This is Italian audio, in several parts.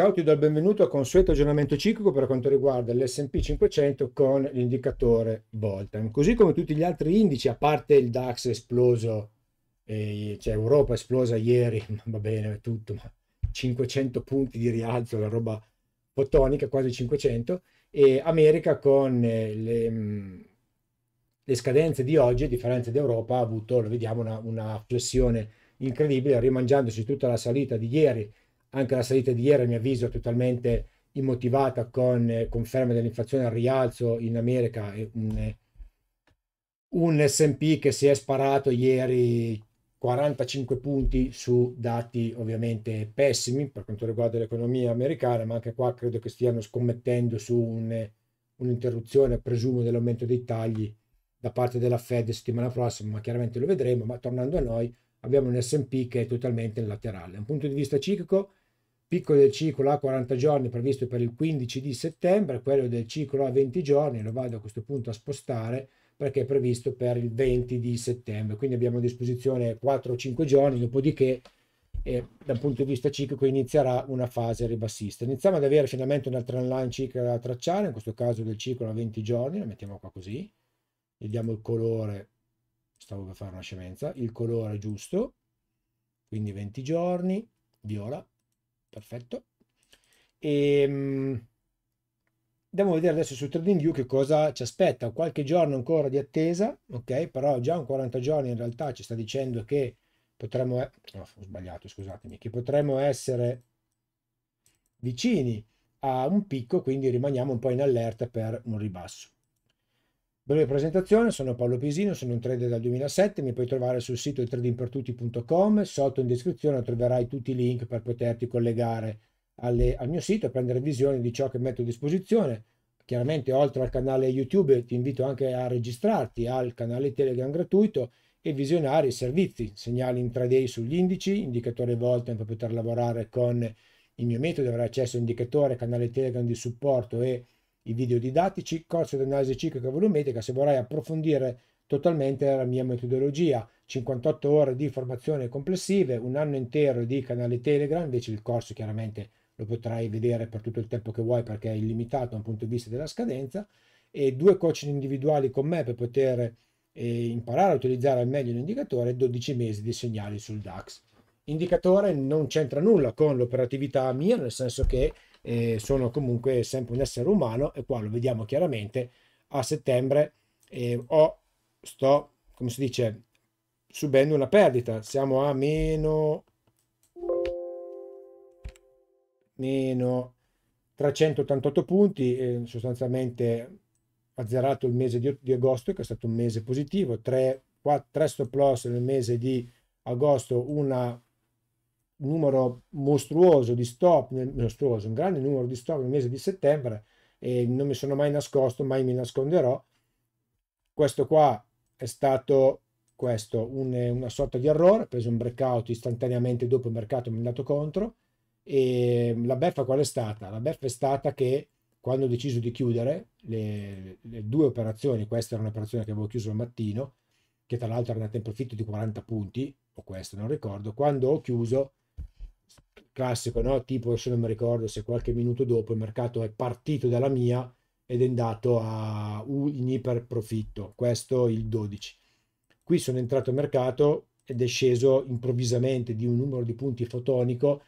Ciao, ti do il benvenuto al consueto aggiornamento ciclico per quanto riguarda l'SP 500 con l'indicatore Voltan. Così come tutti gli altri indici, a parte il DAX esploso, eh, cioè Europa esplosa ieri, va bene, è tutto, ma 500 punti di rialzo, la roba fotonica, quasi 500, e America con eh, le, mm, le, scadenze di oggi, a differenza d'Europa, ha avuto, lo vediamo, una, una flessione incredibile, rimangiandosi tutta la salita di ieri anche la salita di ieri a mio avviso totalmente immotivata con eh, conferma dell'inflazione al rialzo in America e un, eh, un S&P che si è sparato ieri 45 punti su dati ovviamente pessimi per quanto riguarda l'economia americana, ma anche qua credo che stiano scommettendo su un, un'interruzione, presumo, dell'aumento dei tagli da parte della Fed settimana prossima, ma chiaramente lo vedremo. Ma tornando a noi, abbiamo un SP che è totalmente laterale. Da un punto di vista ciclico, picco del ciclo a 40 giorni previsto per il 15 di settembre, quello del ciclo a 20 giorni lo vado a questo punto a spostare perché è previsto per il 20 di settembre. Quindi abbiamo a disposizione 4-5 giorni, dopodiché eh, dal punto di vista ciclico inizierà una fase ribassista. Iniziamo ad avere finalmente una trend line ciclo da tracciare, in questo caso del ciclo a 20 giorni, lo mettiamo qua così, gli diamo il colore, stavo per fare una scemenza, il colore giusto, quindi 20 giorni, viola, perfetto e ehm, mh, andiamo a vedere adesso su TradingView che cosa ci aspetta qualche giorno ancora di attesa ok però già un 40 giorni in realtà ci sta dicendo che potremmo oh, ho sbagliato scusatemi che potremmo essere vicini a un picco quindi rimaniamo un po' in allerta per un ribasso Breve presentazione, sono Paolo Pisino, sono un trader dal 2007, mi puoi trovare sul sito tradingpertutti.com, sotto in descrizione troverai tutti i link per poterti collegare alle, al mio sito e prendere visione di ciò che metto a disposizione. Chiaramente oltre al canale YouTube ti invito anche a registrarti al canale Telegram gratuito e visionare i servizi, segnali intraday sugli indici, indicatore Volta per poter lavorare con il mio metodo, avrai accesso a indicatore, canale Telegram di supporto e i video didattici, corso di analisi ciclica volumetrica se vorrai approfondire totalmente la mia metodologia, 58 ore di formazione complessive, un anno intero di canale Telegram, invece il corso chiaramente lo potrai vedere per tutto il tempo che vuoi perché è illimitato dal punto di vista della scadenza, e due coaching individuali con me per poter eh, imparare a utilizzare al meglio l'indicatore, 12 mesi di segnali sul DAX. Indicatore non c'entra nulla con l'operatività mia, nel senso che eh, sono comunque sempre un essere umano e qua lo vediamo chiaramente a settembre eh, ho, sto, come si dice, subendo una perdita, siamo a meno, meno 388 punti, eh, sostanzialmente azzerato il mese di, di, agosto che è stato un mese positivo, 3, 4, stop loss nel mese di agosto, una numero mostruoso di stop, mostruoso, un grande numero di stop nel mese di settembre e non mi sono mai nascosto, mai mi nasconderò. Questo qua è stato questo, un, una sorta di errore, ho preso un breakout istantaneamente dopo il mercato mi è andato contro e la beffa qual è stata? La beffa è stata che quando ho deciso di chiudere le, le due operazioni, questa era un'operazione che avevo chiuso al mattino, che tra l'altro era andata in profitto di 40 punti, o questo non ricordo, quando ho chiuso classico, no? tipo se non mi ricordo se qualche minuto dopo il mercato è partito dalla mia ed è andato a un iper profitto, questo il 12. Qui sono entrato al mercato ed è sceso improvvisamente di un numero di punti fotonico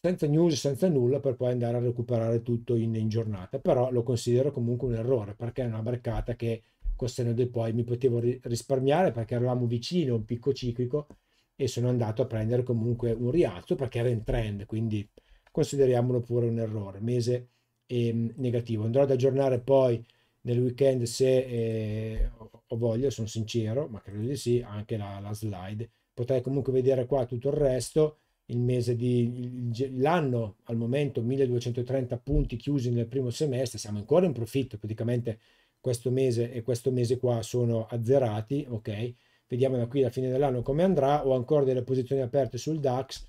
senza news, senza nulla, per poi andare a recuperare tutto in, in giornata. Però lo considero comunque un errore, perché è una barcata che col senno del poi mi potevo risparmiare perché eravamo vicino a un picco ciclico e sono andato a prendere comunque un rialzo perché era in trend, quindi consideriamolo pure un errore, mese eh, negativo. Andrò ad aggiornare poi nel weekend se eh, ho voglia, sono sincero, ma credo di sì, anche la, la slide. Potrei comunque vedere qua tutto il resto, il mese di l'anno al momento 1230 punti chiusi nel primo semestre, siamo ancora in profitto, praticamente questo mese e questo mese qua sono azzerati, ok? vediamo da qui alla fine dell'anno come andrà, ho ancora delle posizioni aperte sul DAX,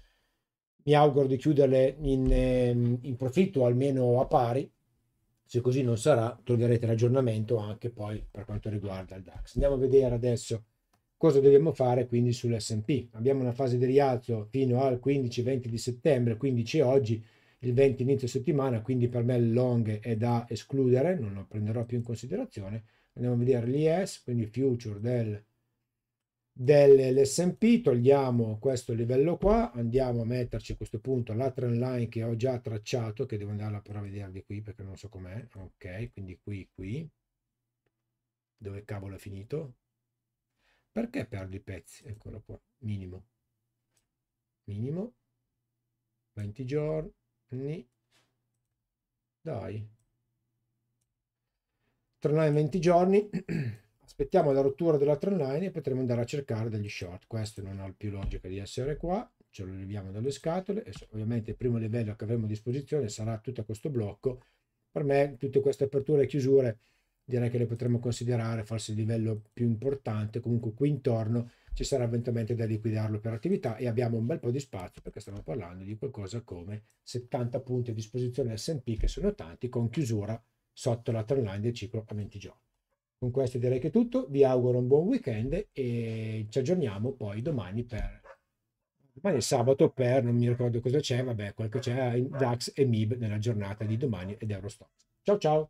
mi auguro di chiuderle in, ehm, in profitto almeno a pari, se così non sarà troverete l'aggiornamento anche poi per quanto riguarda il DAX. Andiamo a vedere adesso cosa dobbiamo fare quindi sull'S&P. Abbiamo una fase di rialzo fino al 15-20 di settembre, 15 oggi, il 20 inizio settimana, quindi per me il long è da escludere, non lo prenderò più in considerazione. Andiamo a vedere l'IS, quindi il future del dell'S&P, togliamo questo livello qua, andiamo a metterci a questo punto la trend line che ho già tracciato, che devo andare però a vedere di qui perché non so com'è, ok, quindi qui, qui, dove cavolo è finito? Perché perdo i pezzi? Eccolo qua, minimo, minimo, 20 giorni, dai, trend line 20 giorni, aspettiamo la rottura della trend line e potremo andare a cercare degli short questo non ha più logica di essere qua ce lo leviamo dalle scatole e ovviamente il primo livello che avremo a disposizione sarà tutto questo blocco per me tutte queste aperture e chiusure direi che le potremmo considerare forse il livello più importante comunque qui intorno ci sarà eventualmente da liquidare l'operatività e abbiamo un bel po' di spazio perché stiamo parlando di qualcosa come 70 punti a disposizione S&P che sono tanti con chiusura sotto la trend line del ciclo a 20 giorni con questo direi che è tutto, vi auguro un buon weekend e ci aggiorniamo poi domani per domani è sabato per non mi ricordo cosa c'è, vabbè, quel che c'è DAX e MIB nella giornata di domani ed Eurostock. Ciao ciao!